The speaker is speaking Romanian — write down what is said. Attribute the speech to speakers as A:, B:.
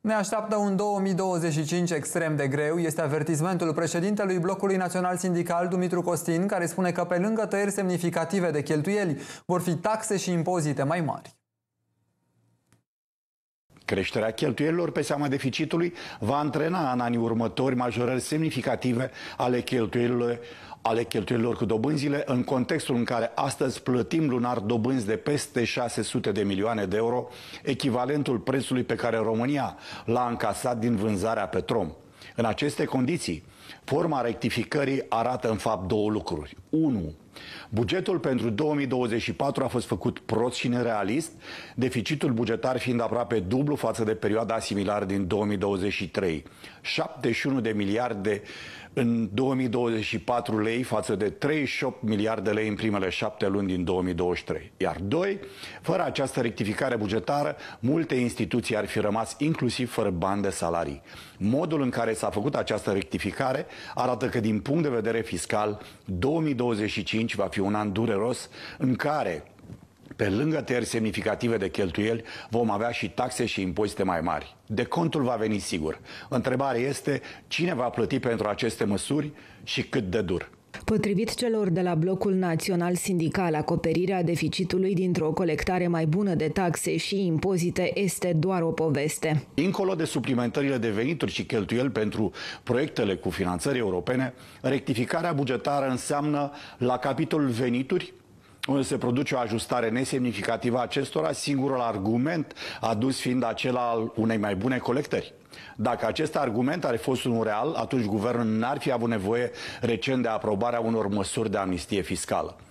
A: Ne așteaptă un 2025 extrem de greu, este avertismentul președintelui Blocului Național Sindical, Dumitru Costin, care spune că pe lângă tăieri semnificative de cheltuieli, vor fi taxe și impozite mai mari.
B: Creșterea cheltuielilor pe seama deficitului va antrena în anii următori majorări semnificative ale cheltuielilor ale cheltuielilor cu dobânzile în contextul în care astăzi plătim lunar dobânzi de peste 600 de milioane de euro, echivalentul prețului pe care România l-a încasat din vânzarea Petrom. În aceste condiții, forma rectificării arată în fapt două lucruri. 1. Bugetul pentru 2024 a fost făcut prost și nerealist, deficitul bugetar fiind aproape dublu față de perioada similară din 2023. 71 de miliarde în 2024 lei față de 38 miliarde lei în primele șapte luni din 2023. Iar doi, Fără această rectificare bugetară, multe instituții ar fi rămas inclusiv fără bani de salarii. Modul în care s-a făcut această rectificare arată că din punct de vedere fiscal 2025 2025 va fi un an dureros în care pe lângă tăieri semnificative de cheltuieli, vom avea și taxe și impozite mai mari. De contul va veni sigur. Întrebarea este cine va plăti pentru aceste măsuri și cât de dur.
C: Potrivit celor de la Blocul Național Sindical, acoperirea deficitului dintr-o colectare mai bună de taxe și impozite este doar o poveste.
B: Incolo de suplimentările de venituri și cheltuieli pentru proiectele cu finanțări europene, rectificarea bugetară înseamnă la capitolul venituri unde se produce o ajustare nesemnificativă a acestora, singurul argument adus fiind acela al unei mai bune colectări. Dacă acest argument ar fi fost unul real, atunci guvernul n-ar fi avut nevoie recent de aprobarea unor măsuri de amnistie fiscală.